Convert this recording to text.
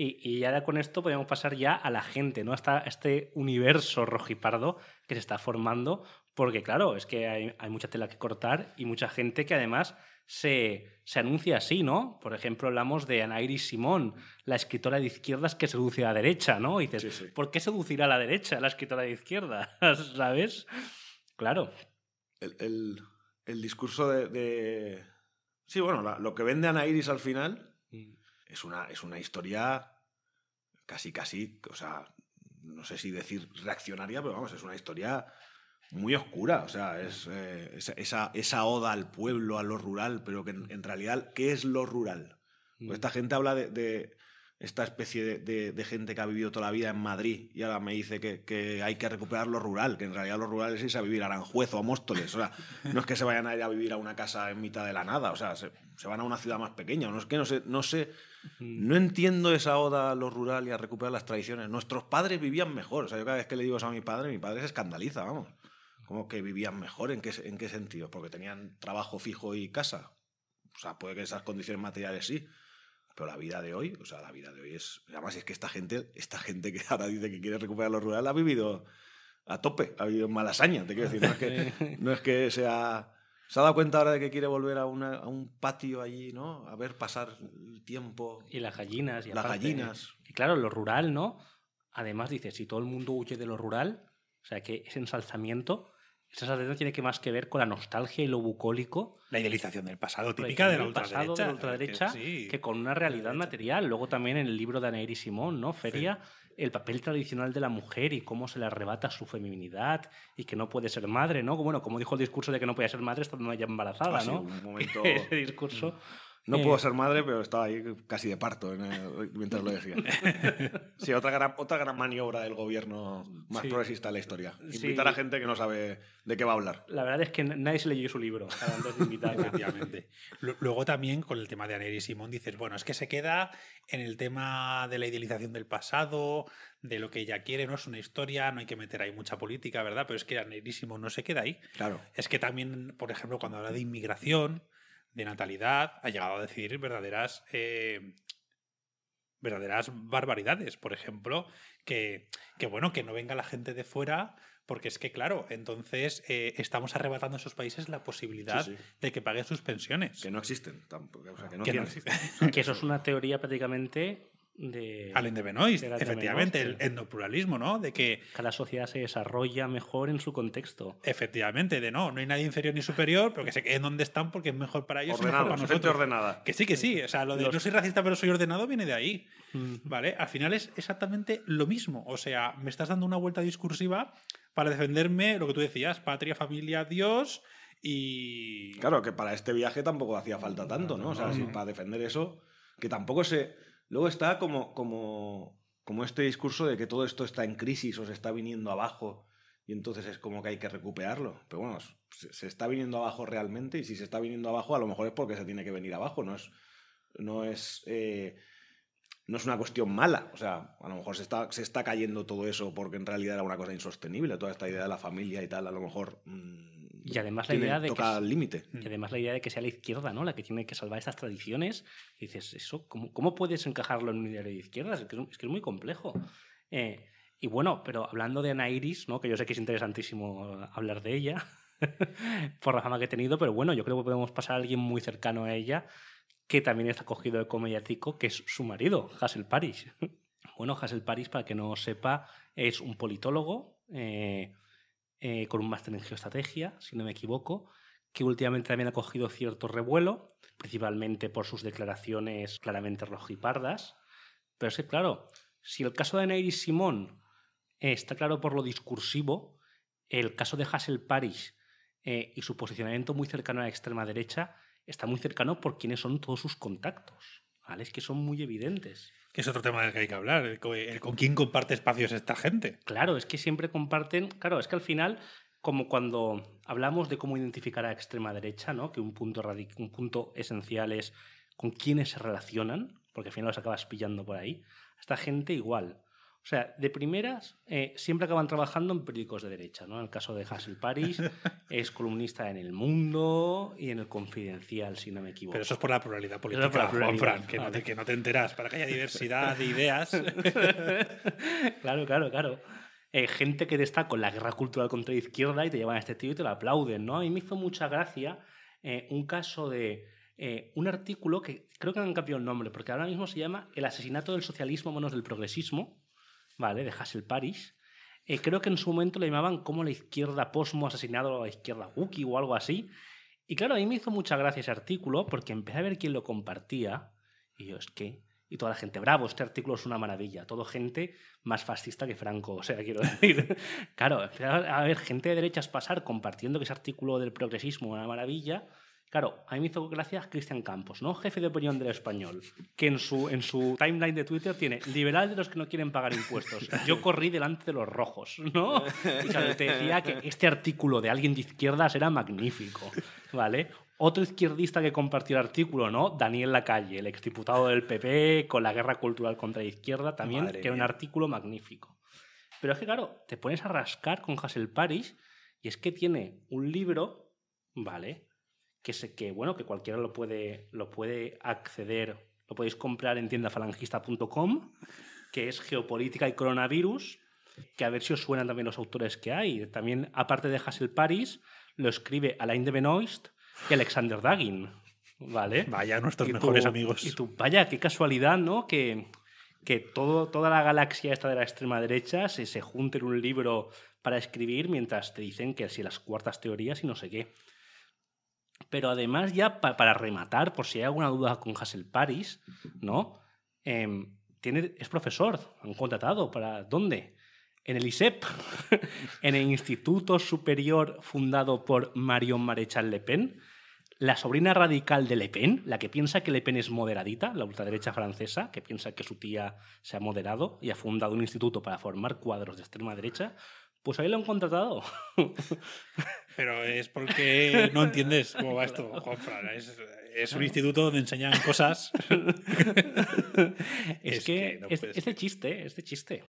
Y, ya ahora con esto podemos pasar ya a la gente, ¿no? Hasta este universo rojipardo que se está formando, porque claro, es que hay, mucha tela que cortar y mucha gente que además se, anuncia así, ¿no? Por ejemplo, hablamos de Anairis Simón, la escritora de izquierdas que seduce a la derecha, ¿no? Y dices, ¿por qué seducirá a la derecha la escritora de izquierda ¿Sabes? Claro. El, discurso de, Sí, bueno, lo que vende Anairis al final... Mm es una, es una historia casi, casi, o sea, no sé si decir reaccionaria, pero vamos, es una historia muy oscura. O sea, es eh, esa, esa, oda al pueblo, a lo rural, pero que en, realidad, ¿qué es lo rural? Pues mm. esta gente habla de, esta especie de, gente que ha vivido toda la vida en Madrid y ahora me dice que, hay que recuperar lo rural, que en realidad lo rural es irse a vivir a Aranjuez o a Móstoles. O sea, no es que se vayan a ir a vivir a una casa en mitad de la nada, o sea, se, van a una ciudad más pequeña. No es que no sé, no sé, no entiendo esa oda a lo rural y a recuperar las tradiciones. Nuestros padres vivían mejor. O sea, yo cada vez que le digo eso a mi padre, mi padre se escandaliza, vamos. como que vivían mejor? ¿En qué, en qué sentido? ¿Porque tenían trabajo fijo y casa? O sea, puede que esas condiciones materiales sí pero la vida de hoy, o sea, la vida de hoy es. Además, es que esta gente, esta gente que ahora dice que quiere recuperar lo rural, ha vivido a tope, ha vivido en malasaña, te quiero decir. No es que, no es que sea. Se ha dado cuenta ahora de que quiere volver a, un patio allí, ¿no? A ver pasar el tiempo. Y las gallinas. Y las gallinas. Y claro, lo rural, ¿no? Además, dice, si todo el mundo huye de lo rural, o sea, que es ensalzamiento esa tiene que más que ver con la nostalgia y lo bucólico. La idealización del pasado, típica de la ultraderecha. que, con una realidad material. Luego también en el libro de Anair y Simón, ¿no? Feria, el papel tradicional de la mujer y cómo se le arrebata su feminidad y que no puede ser madre, ¿no? Bueno, como dijo el discurso de que no podía ser madre estando ella embarazada, ah, ¿no? Sí, un momento... Ese discurso... Mm. No eh. puedo ser madre, pero estaba ahí casi de parto mientras lo decía. sí, otra gran, otra gran maniobra del gobierno más progresista de la historia. Invitar a gente que no sabe de qué va a hablar. La verdad es que nadie se leyó su libro Luego también con el tema de y Simón dices, bueno, es que se queda en el tema de la idealización del pasado, de lo que ella quiere, no es una historia, no hay que meter ahí mucha política, ¿verdad? Pero es que Aneri Simón no se queda ahí. Claro. Es que también, por ejemplo, cuando habla de inmigración de natalidad ha llegado a decir verdaderas, eh, verdaderas barbaridades. Por ejemplo, que, bueno, que no venga la gente de fuera, porque es que, claro, entonces eh, estamos arrebatando a esos países la posibilidad de que paguen sus pensiones. Que no existen tampoco. que eso es una teoría prácticamente de de Benoist, efectivamente, el etnopluralismo, ¿no? De que cada sociedad se desarrolla mejor en su contexto. Efectivamente, de no, no hay nadie inferior ni superior, pero que se queden donde están porque es mejor para ellos ordenado, ordenada. Que sí, que sí, o sea, lo de no soy racista pero soy ordenado viene de ahí, ¿vale? Al final es exactamente lo mismo, o sea, me estás dando una vuelta discursiva para defenderme lo que tú decías, patria, familia, Dios y... Claro, que para este viaje tampoco hacía falta tanto, ¿no? O sea, para defender eso, que tampoco se Luego está como, como, como este discurso de que todo esto está en crisis o se está viniendo abajo y entonces es como que hay que recuperarlo. Pero bueno, se, está viniendo abajo realmente y si se está viniendo abajo a lo mejor es porque se tiene que venir abajo, no es... No es eh, no es una cuestión mala. O sea, a lo mejor se está, se está cayendo todo eso porque en realidad era una cosa insostenible. Toda esta idea de la familia y tal, a lo mejor mm, y además la idea de límite. Y además la idea de que sea la izquierda, ¿no? La que tiene que salvar estas tradiciones. dices, eso, ¿cómo, puedes encajarlo en un ideario de izquierdas? Es que es, muy complejo. Eh, y bueno, pero hablando de Ana Iris, ¿no? que yo sé que es interesantísimo eh, hablar de ella, por la fama que he tenido, pero bueno, yo creo que podemos pasar a alguien muy cercano a ella, que también está cogido de comediático, que es su marido, Hassel Paris bueno, Hassel Paris para que no sepa, es un politólogo. Eh, eh, con un máster en geoestrategia, si no me equivoco, que últimamente también ha cogido cierto revuelo, principalmente por sus declaraciones claramente rojipardas. Pero sí, claro, si el caso de y Simón está claro por lo discursivo, el caso de Hassel Parish eh, y su posicionamiento muy cercano a la extrema derecha está muy cercano por quiénes son todos sus contactos. Es que son muy evidentes. Que es otro tema del que hay que hablar, el, con quién comparte espacios esta gente. Claro, es que siempre comparten, claro, es que al final, como cuando hablamos de cómo identificar a extrema derecha, ¿no? Que un punto, un punto esencial es con quiénes se relacionan, porque al final los acabas pillando por ahí. Esta gente igual. O sea, de primeras, eh, siempre acaban trabajando en periódicos de derecha, ¿no? En el caso de Hassel Paris, es columnista en El Mundo y en El Confidencial, si no me equivoco. Pero eso es por la pluralidad política, es por la pluralidad, Fran, que, no te, enteras. para que haya diversidad de ideas. claro, claro, claro. Eh, gente que destaca con la guerra cultural contra la izquierda y te llevan a este tío y te lo aplauden, ¿no? mí me hizo mucha gracia eh, un caso de... un artículo que creo que han cambiado el nombre, porque ahora mismo se llama El asesinato del socialismo menos del progresismo, ¿vale? De Hassel Paris, eh, creo que en su momento le llamaban como la izquierda posmo asesinado a la izquierda wookie o algo así. Y claro, a mí me hizo mucha gracia ese artículo porque empecé a ver quién lo compartía. Y yo, es que. Y toda la gente, bravo, este artículo es una maravilla. Todo gente más fascista que Franco, o sea, quiero decir. claro, a ver gente de derechas pasar compartiendo que ese artículo del progresismo es una maravilla. Claro, a mí me hizo gracia Cristian Campos, ¿no? Jefe de opinión del español, que en su, en su timeline de Twitter tiene liberal de los que no quieren pagar impuestos. Yo corrí delante de los rojos, ¿no? Y te decía que este artículo de alguien de izquierdas era magnífico, ¿vale? Otro izquierdista que compartió el artículo, ¿no? Daniel Lacalle, el exdiputado del PP con la guerra cultural contra la izquierda también, que era un artículo magnífico. Pero es que, claro, te pones a rascar con Hassel París, y es que tiene un libro, ¿vale? que, bueno, que cualquiera lo puede, lo puede acceder, lo podéis comprar en tiendafalangista.com, que es Geopolítica y Coronavirus, que a ver si os suenan también los autores que hay. También, aparte de Hassel Paris, lo escribe Alain de Benoist y Alexander Dagin. ¿Vale? Vaya, nuestros mejores amigos. Y vaya, qué casualidad, ¿no? Que, que todo, toda la galaxia esta de la extrema derecha se, se junte en un libro para escribir mientras te dicen que si las cuartas teorías y no sé qué. Pero además, ya para rematar, por si hay alguna duda con Hassel Paris, ¿no? Em, tiene, es profesor, han contratado. ¿Para dónde? En el ISEP, en el Instituto Superior fundado por Marion Marechal Le Pen, la sobrina radical de Le Pen, la que piensa que Le Pen es moderadita, la ultraderecha francesa, que piensa que su tía se ha moderado y ha fundado un instituto para formar cuadros de extrema derecha, pues ahí lo han contratado. Pero es porque no entiendes cómo va esto, Es, un instituto donde enseñan cosas. es, que, es de este chiste, este chiste